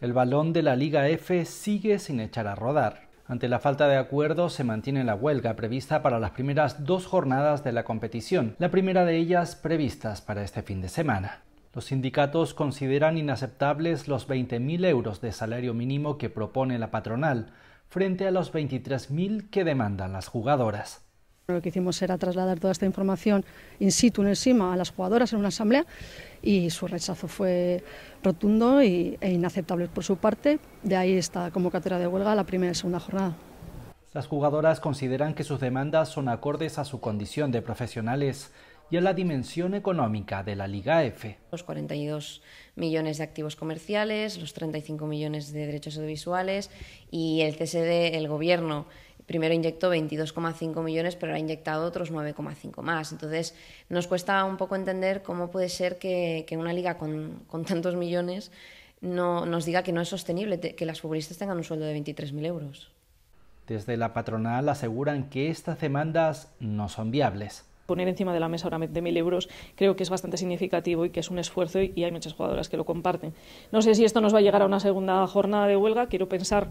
El balón de la Liga F sigue sin echar a rodar. Ante la falta de acuerdo se mantiene la huelga prevista para las primeras dos jornadas de la competición, la primera de ellas previstas para este fin de semana. Los sindicatos consideran inaceptables los 20.000 euros de salario mínimo que propone la patronal, frente a los 23.000 que demandan las jugadoras. Lo que hicimos era trasladar toda esta información in situ, en encima, a las jugadoras en una asamblea y su rechazo fue rotundo e inaceptable por su parte. De ahí esta convocatoria de huelga, la primera y segunda jornada. Las jugadoras consideran que sus demandas son acordes a su condición de profesionales y a la dimensión económica de la Liga F. Los 42 millones de activos comerciales, los 35 millones de derechos audiovisuales y el CSD, el Gobierno primero inyectó 22,5 millones, pero ha inyectado otros 9,5 más. Entonces, nos cuesta un poco entender cómo puede ser que, una liga con, tantos millones no, nos diga que no es sostenible que las futbolistas tengan un sueldo de 23.000 euros. Desde la patronal aseguran que estas demandas no son viables poner encima de la mesa ahora de mil euros creo que es bastante significativo y que es un esfuerzo y hay muchas jugadoras que lo comparten. No sé si esto nos va a llegar a una segunda jornada de huelga, quiero pensar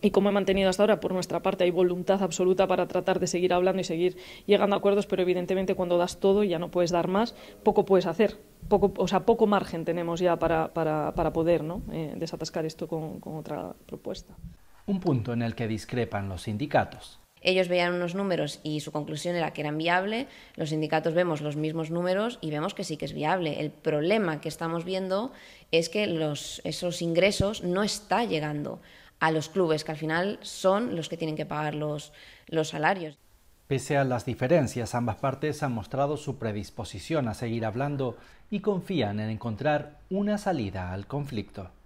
y como he mantenido hasta ahora, por nuestra parte hay voluntad absoluta para tratar de seguir hablando y seguir llegando a acuerdos, pero evidentemente cuando das todo y ya no puedes dar más, poco puedes hacer, poco, o sea, poco margen tenemos ya para, poder ¿no? Eh, desatascar esto con, otra propuesta. Un punto en el que discrepan los sindicatos. Ellos veían unos números y su conclusión era que eran viables. los sindicatos vemos los mismos números y vemos que sí que es viable. El problema que estamos viendo es que esos ingresos no están llegando a los clubes, que al final son los que tienen que pagar los, salarios. Pese a las diferencias, ambas partes han mostrado su predisposición a seguir hablando y confían en encontrar una salida al conflicto.